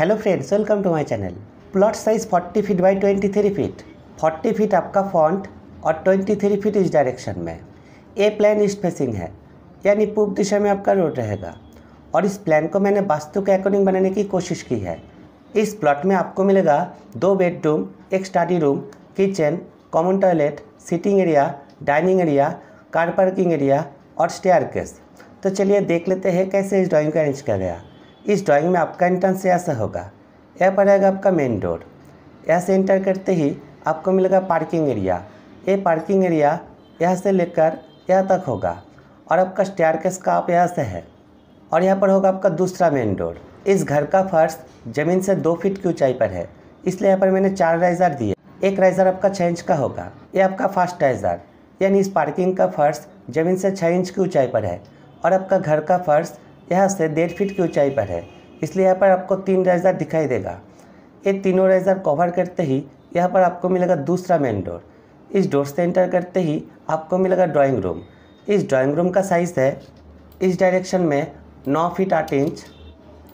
hello friends welcome to my channel plot size 40 feet by 23 feet 40 feet आपका front और 23 feet इस direction में ए plan east facing है यानी पूर्व दिशा में आपका रोड रहेगा और इस प्लान को मैंने वास्तु के अकॉर्डिंग बनाने की कोशिश की है इस प्लॉट में आपको मिलेगा दो बेडरूम एक study room kitchen common toilet sitting area dining area car parking area और स्टेयर तो चलिए देख लेते हैं कैसे इस ड्राइंग को अरेंज किया गया इस ड्राइंग में आपका एंट्रेंस ऐसा होगा यह पड़ेगा आपका मेन डोर यहाँ से एंटर करते ही आपको मिलेगा पार्किंग एरिया ये पार्किंग एरिया यहाँ से लेकर यहाँ तक होगा और आपका स्टेयर केस का आप यहाँ से है और यहाँ पर होगा आपका दूसरा मेन डोर इस घर का फर्श ज़मीन से दो फीट की ऊंचाई पर है इसलिए यहाँ पर मैंने चार राइजर दिए एक राइजर आपका छः इंच का होगा ये आपका फर्स्ट राइजर यानी इस पार्किंग का फर्श ज़मीन से छः इंच की ऊंचाई पर है और आपका घर का फर्श यहाँ से डेढ़ फीट की ऊंचाई पर है इसलिए यहाँ पर आपको तीन रेजर दिखाई देगा ये तीनों रेजर कवर करते ही यहाँ पर आपको मिलेगा दूसरा मेन डोर इस डोर से एंटर करते ही आपको मिलेगा ड्राइंग रूम इस ड्राइंग रूम का साइज़ है इस डायरेक्शन में नौ फीट आठ इंच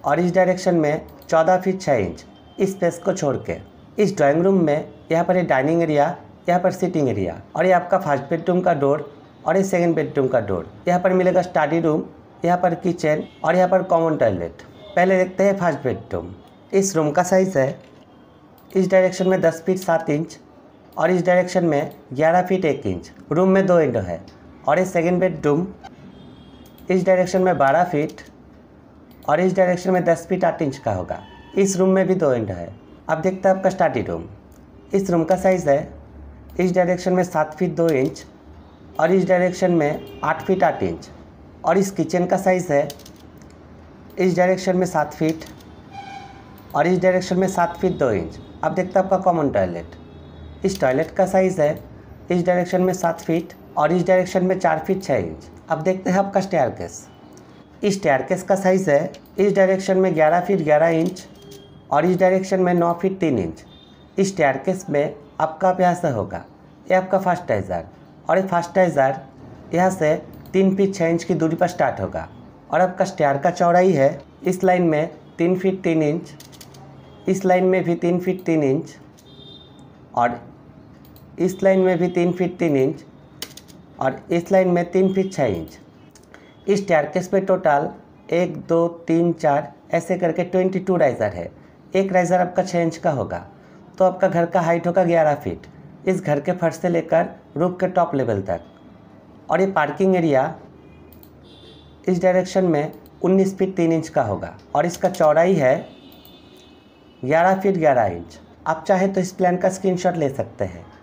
और इस डायरेक्शन में चौदह फीट छः इंच इस स्पेस को छोड़ के इस ड्राइंग रूम में यहाँ पर ये डाइनिंग एरिया यहाँ पर सिटिंग एरिया और ये आपका फर्स्ट बेडरूम का डोर और ये सेकेंड बेडरूम का डोर यहाँ पर मिलेगा स्टडी रूम यहाँ पर किचन और यहाँ पर कॉमन टॉयलेट पहले देखते हैं फर्स्ट बेडरूम इस रूम का साइज़ है इस डायरेक्शन में 10 फीट 7 इंच और इस डायरेक्शन में 11 फीट 1 इंच रूम में दो विंडो है और इस सेकेंड बेडरूम इस डायरेक्शन में बारह फीट और इस डायरेक्शन में दस फीट आठ इंच का होगा इस रूम में भी दो विंडो है अब देखते हैं आपका स्टार्टिंग रूम इस रूम का साइज़ है इस डायरेक्शन में सात फीट दो इंच और इस डायरेक्शन में आठ फीट आठ इंच और इस किचन का साइज़ है इस डायरेक्शन में सात फीट और इस डायरेक्शन में सात फीट दो इंच अब देखते हैं आपका कॉमन टॉयलेट इस टॉयलेट का साइज़ है इस डायरेक्शन में सात फीट और इस डायरेक्शन में चार फीट छः इंच अब देखते हैं आपका स्टेयर केस इस स्टेयर केस का साइज़ है इस डायरेक्शन में ग्यारह फीट ग्यारह इंच और इस डायरेक्शन में नौ फीट तीन इंच इस स्टेयर केस में आपका अभ्यास होगा ये आपका फर्स्टाइजर और ये फर्स्टाइजर यहाँ से तीन फीट छः इंच की दूरी पर स्टार्ट होगा और आपका स्टेयर का चौड़ाई है इस लाइन में तीन फीट तीन इंच इस लाइन में भी तीन फीट तीन इंच और इस लाइन में भी तीन फीट तीन इंच और इस लाइन में तीन फीट छः इंच इस केस पे टोटल एक दो तीन चार ऐसे करके ट्वेंटी टू राइज़र है एक राइज़र आपका छः इंच का होगा तो आपका घर का हाइट होगा ग्यारह फीट इस घर के फर्श से लेकर रूप के टॉप लेवल तक और ये पार्किंग एरिया इस डायरेक्शन में 19 फीट तीन इंच का होगा और इसका चौड़ाई है 11 फीट 11 इंच आप चाहे तो इस प्लान का स्क्रीनशॉट ले सकते हैं